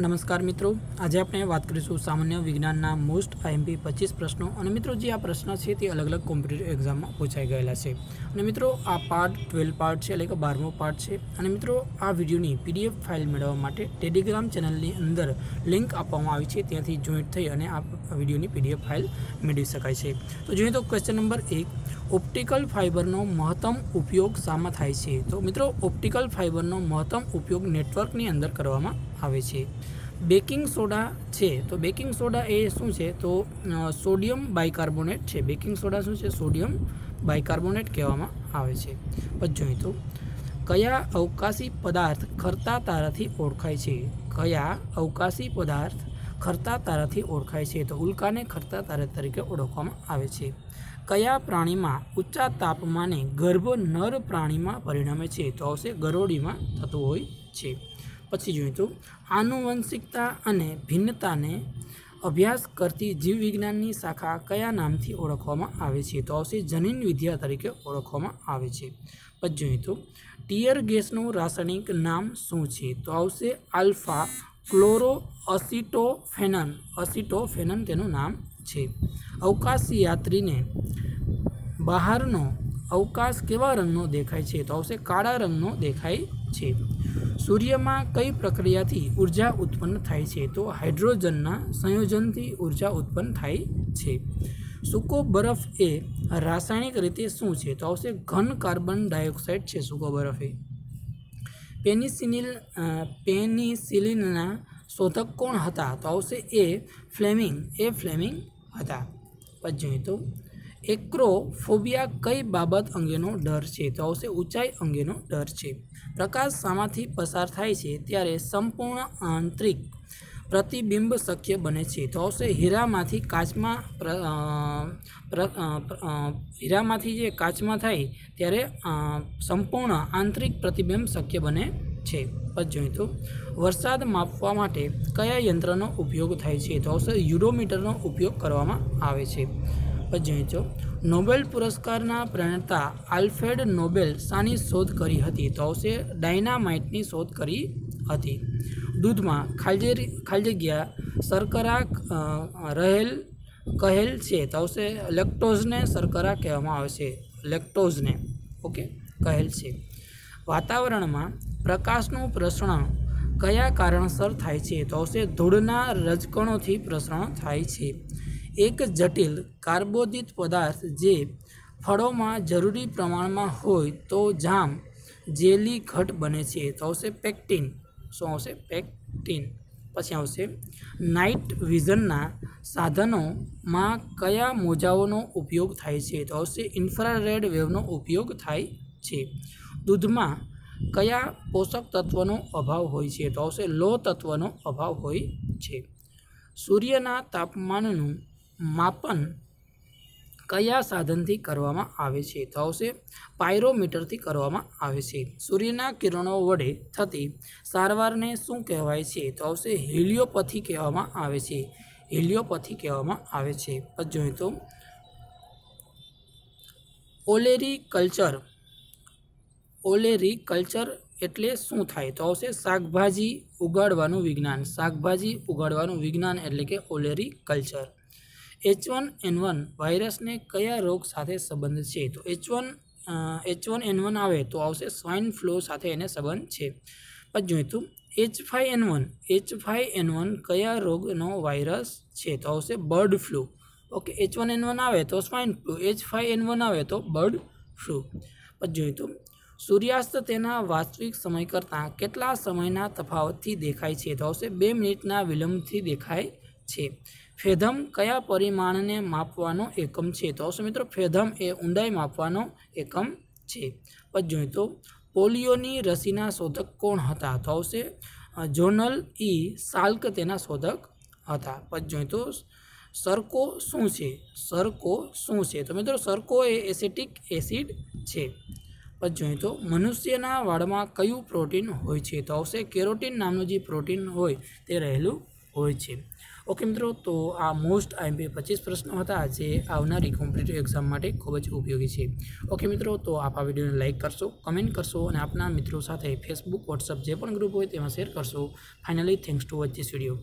નમસ્કાર મિત્રો આજે આપણે વાત કરીશું સામાન્ય વિજ્ઞાનના મોસ્ટ આઈએમપી પચીસ પ્રશ્નો અને મિત્રો જે આ પ્રશ્ન છે તે અલગ અલગ કોમ્પિટિટિવ એક્ઝામમાં પૂછાઈ ગયેલા છે અને મિત્રો આ પાર્ટ ટ્વેલ્વ પાર્ટ છે એટલે કે બારમો પાર્ટ છે અને મિત્રો આ વિડીયોની પીડીએફ ફાઇલ મેળવવા માટે ટેલિગ્રામ ચેનલની અંદર લિંક આપવામાં આવી છે ત્યાંથી જોઈન્ટ થઈ અને આ વિડીયોની પીડીએફ ફાઇલ મેળવી શકાય છે તો જોઈએ તો ક્વેશ્ચન નંબર એક ઓપ્ટિકલ ફાઇબરનો મહત્તમ ઉપયોગ શામાં થાય છે તો મિત્રો ઓપ્ટિકલ ફાઇબરનો મહત્તમ ઉપયોગ નેટવર્કની અંદર કરવામાં આવે છે બેકિંગ સોડા છે તો બેકિંગ સોડા એ શું છે તો સોડિયમ બાયકાર્બોનેટ છે બેકિંગ સોડા શું છે સોડિયમ બાયકાર્બોનેટ કહેવામાં આવે છે પછી જોઈએ તો કયા અવકાશી પદાર્થ ખરતા તારાથી ઓળખાય છે કયા અવકાશી પદાર્થ ખરતા તારાથી ઓળખાય છે તો ઉલ્કાને ખરતા તારા તરીકે ઓળખવામાં આવે છે કયા પ્રાણીમાં ઊંચા તાપમાને ગર્ભ નર પ્રાણીમાં પરિણમે છે તો આવશે ગરોળીમાં થતું હોય છે પછી જોયું તો આનુવંશિકતા અને ભિન્નતાને અભ્યાસ કરતી જીવવિજ્ઞાનની શાખા કયા નામથી ઓળખવામાં આવે છે તો આવશે જનીન વિદ્યા તરીકે ઓળખવામાં આવે છે પછી જોઈએ તો ટીયર ગેસનું રાસાયણિક નામ શું છે તો આવશે આલ્ફા ક્લોરો અસિટોફેનન અસિટોફેનન તેનું નામ છે અવકાશ યાત્રીને બહારનો અવકાશ કેવા રંગનો દેખાય છે તો આવશે કાળા રંગનો દેખાય છે સૂર્યમાં કઈ પ્રક્રિયાથી ઉર્જા ઉત્પન્ન થાય છે તો હાઇડ્રોજનના સંયોજનથી ઉર્જા ઉત્પન્ન થાય છે સૂકો બરફ એ રાસાયણિક રીતે શું છે તો આવશે ઘન કાર્બન ડાયોક્સાઇડ છે સૂકો બરફ એ પેનિસિનિલ પેનિસિલિનના શોધક કોણ હતા તો આવશે એ ફ્લેમિંગ એ ફ્લેમિંગ હતા પછી જોઈએ તો એક્રોફોબિયા કઈ બાબત અંગેનો ડર છે તો આવશે ઊંચાઈ અંગેનો ડર છે પ્રકાશ સામાથી પસાર થાય છે ત્યારે સંપૂર્ણ આંતરિક પ્રતિબિંબ શક્ય બને છે તો આવશે હીરામાંથી કાચમાં હીરામાંથી જે કાચમાં થાય ત્યારે સંપૂર્ણ આંતરિક પ્રતિબિંબ શક્ય બને છે પછી તો વરસાદ માપવા માટે કયા યંત્રનો ઉપયોગ થાય છે તો આવશે યુરોમીટરનો ઉપયોગ કરવામાં આવે છે વહેંચો નોબેલ પુરસ્કારના પ્રણેતા આલ્ફ્રેડ નોબેલ શાની શોધ કરી હતી તો આવશે ડાયનામાઇટની શોધ કરી હતી દૂધમાં ખાલી જગ્યા શર્કરા રહેલ કહેલ છે તો આવશે લેક્ટોઝને શર્કરા કહેવામાં આવે છે લેક્ટોઝને ઓકે કહેલ છે વાતાવરણમાં પ્રકાશનું પ્રસરણ કયા કારણસર થાય છે તો આવશે ધૂળના રજકણોથી પ્રસરણ થાય છે એક જટિલ કાર્બોદિત પદાર્થ જે ફળોમાં જરૂરી પ્રમાણમાં હોય તો જામ જેલી ઘટ બને છે તો આવશે પેક્ટિન શું આવશે પેક્ટિન પછી આવશે નાઇટ વિઝનના સાધનોમાં કયા મોજાઓનો ઉપયોગ થાય છે તો આવશે ઇન્ફ્રારેડ વેવનો ઉપયોગ થાય છે દૂધમાં કયા પોષક તત્વનો અભાવ હોય છે તો આવશે લો તત્વનો અભાવ હોય છે સૂર્યના તાપમાનનું માપન કયા સાધનથી કરવામાં આવે છે તો આવશે પાયરોમીટરથી કરવામાં આવે છે સૂર્યના કિરણો વડે થતી સારવારને શું કહેવાય છે તો આવશે હિલિયોપથી કહેવામાં આવે છે હિલિયોપથી કહેવામાં આવે છે જોઈએ તો ઓલેરી કલ્ચર ઓલેરી કલ્ચર એટલે શું થાય તો આવશે શાકભાજી ઉગાડવાનું વિજ્ઞાન શાકભાજી ઉગાડવાનું વિજ્ઞાન એટલે કે olericulture H one N one વાયરસને કયા રોગ સાથે સંબંધ છે તો H one H one N one આવે તો આવશે સ્વાઇન ફ્લૂ સાથે એને સંબંધ છે પછી જોઈતું H five N one H five N one કયા રોગનો વાયરસ છે તો આવશે bird flu okay H one N one આવે તો swine flu H five N one આવે તો બર્ડ ફ્લૂ પછી જોઈતું સૂર્યાસ્ત તેના વાસ્તવિક સમય કરતાં કેટલા સમયના તફાવતથી દેખાય છે તો આવશે બે મિનિટના વિલંબથી દેખાય છે ફેધમ કયા પરિમાણને માપવાનો એકમ છે તો આવશે મિત્રો ફેધમ એ ઊંડાઈ માપવાનો એકમ છે પછી જોઈએ તો પોલિયોની રસીના શોધક કોણ હતા તો આવશે જોનલ ઈ સાલ્ક તેના શોધક હતા પછી જોઈએ તો સરકો શું છે સરકો શું છે તો મિત્રો સરકો એ એસિટિક એસિડ છે પછી જોઈએ તો મનુષ્યના વાળમાં કયું પ્રોટીન હોય છે તો આવશે કેરોટીન નામનું જે પ્રોટીન હોય તે રહેલું હોય છે ઓકે મિત્રો તો આ મોસ્ટ આઈએમપી પચીસ પ્રશ્નો હતા જે આવનારી કોમ્પિટેટિવ એક્ઝામ માટે ખૂબ જ ઉપયોગી છે ઓકે મિત્રો તો આપ આ વિડીયોને લાઇક કરશો કમેન્ટ કરશો અને આપના મિત્રો સાથે ફેસબુક વોટ્સઅપ જે પણ ગ્રુપ હોય તેમાં શેર કરશો finally thanks to watch this video